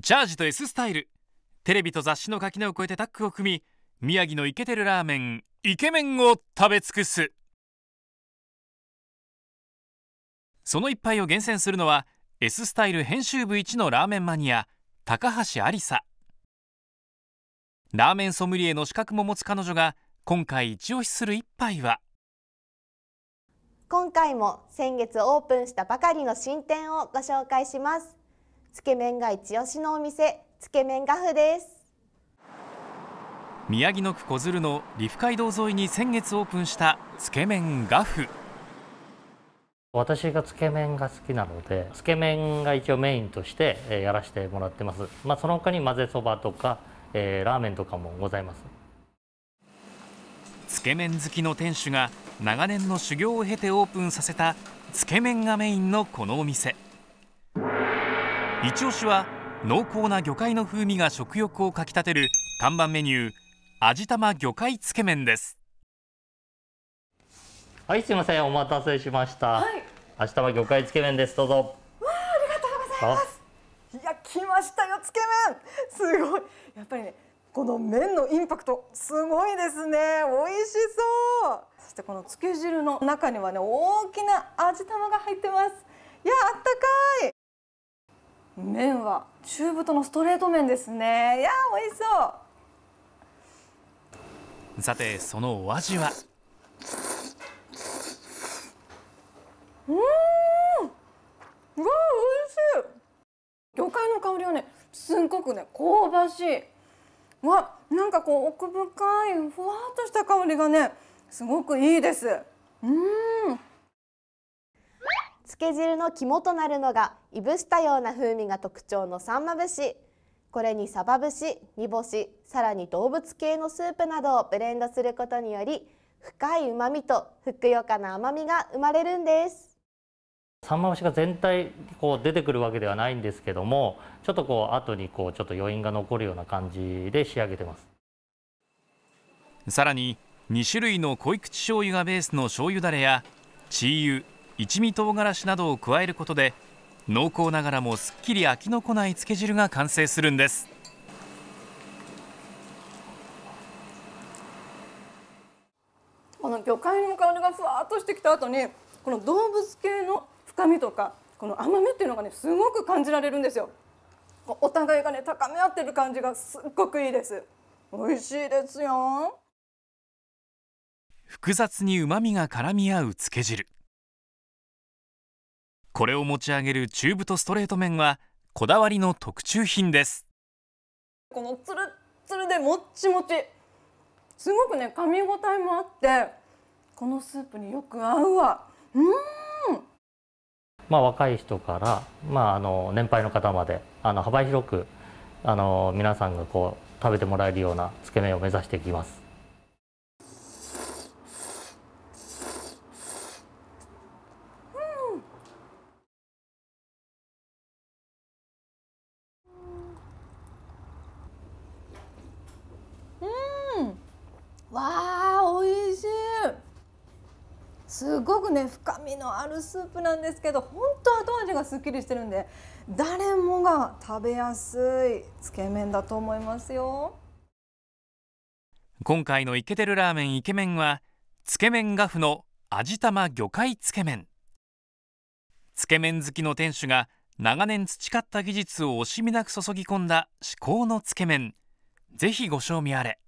ジャージと S スタイルテレビと雑誌の垣根を越えてタッグを組み宮城のイケてるラーメンイケメンを食べ尽くすその一杯を厳選するのは S スタイル編集部一のラーメンマニア高橋ありさラーメンソムリエの資格も持つ彼女が今回一押しする一杯は今回も先月オープンしたばかりの新店をご紹介しますつけ麺が一押しのお店つけ麺ガフです宮城の区小鶴のリフ街道沿いに先月オープンしたつけ麺ガフ私がつけ麺が好きなのでつけ麺が一応メインとしてやらせてもらってます、まあ、その他に混ぜそばとか、えー、ラーメンとかもございますつけ麺好きの店主が長年の修行を経てオープンさせたつけ麺がメインのこのお店一押しは濃厚な魚介の風味が食欲をかきたてる看板メニュー味玉魚介つけ麺ですはいすいませんお待たせしました、はい、味玉魚介つけ麺ですどうぞわあありがとうございますいや来ましたよつけ麺すごいやっぱりねこの麺のインパクトすごいですね美味しそうそしてこのつけ汁の中にはね大きな味玉が入ってますいやあったかい麺は中太のストレート麺ですねいやー美味しそうさてそのお味はうんうわ美味しい魚介の香りはねすんごくね香ばしいわなんかこう奥深いふわっとした香りがねすごくいいですうんつけ汁の肝となるのがいぶしたような風味が特徴のさんま節これにサバ節煮干しさらに動物系のスープなどをブレンドすることにより深いうまみとふくよかな甘みが生まれるんですさんま節が全体こう出てくるわけではないんですけどもちょっとこう後にこうちょっと余韻が残るような感じで仕上げてますさらに2種類の濃い口醤油がベースの醤油だれや鶏油一味唐辛子などを加えることで濃厚ながらもすっきり飽きのこないつけ汁が完成するんですこの魚介の香りがふわっとしてきた後にこの動物系の深みとかこの甘みっていうのがねすごく感じられるんですよお互いがね高め合ってる感じがすっごくいいです美味しいですよ複雑に旨味が絡み合うつけ汁これを持ち上げる中太ストレート麺はこだわりの特注品ですこのつるつるでもっちもちすごくね噛み応えもあってこのスープによく合うわうんまあ若い人から、まあ、あの年配の方まであの幅広くあの皆さんがこう食べてもらえるようなつけ麺を目指していきますわあ美味しいすごくね深みのあるスープなんですけど本当後味がすっきりしてるんで誰もが食べやすいつけ麺だと思いますよ今回のイケてるラーメンイケメンはつけ麺ガフの味玉魚介つけ麺つけ麺好きの店主が長年培った技術を惜しみなく注ぎ込んだ至高のつけ麺ぜひご賞味あれ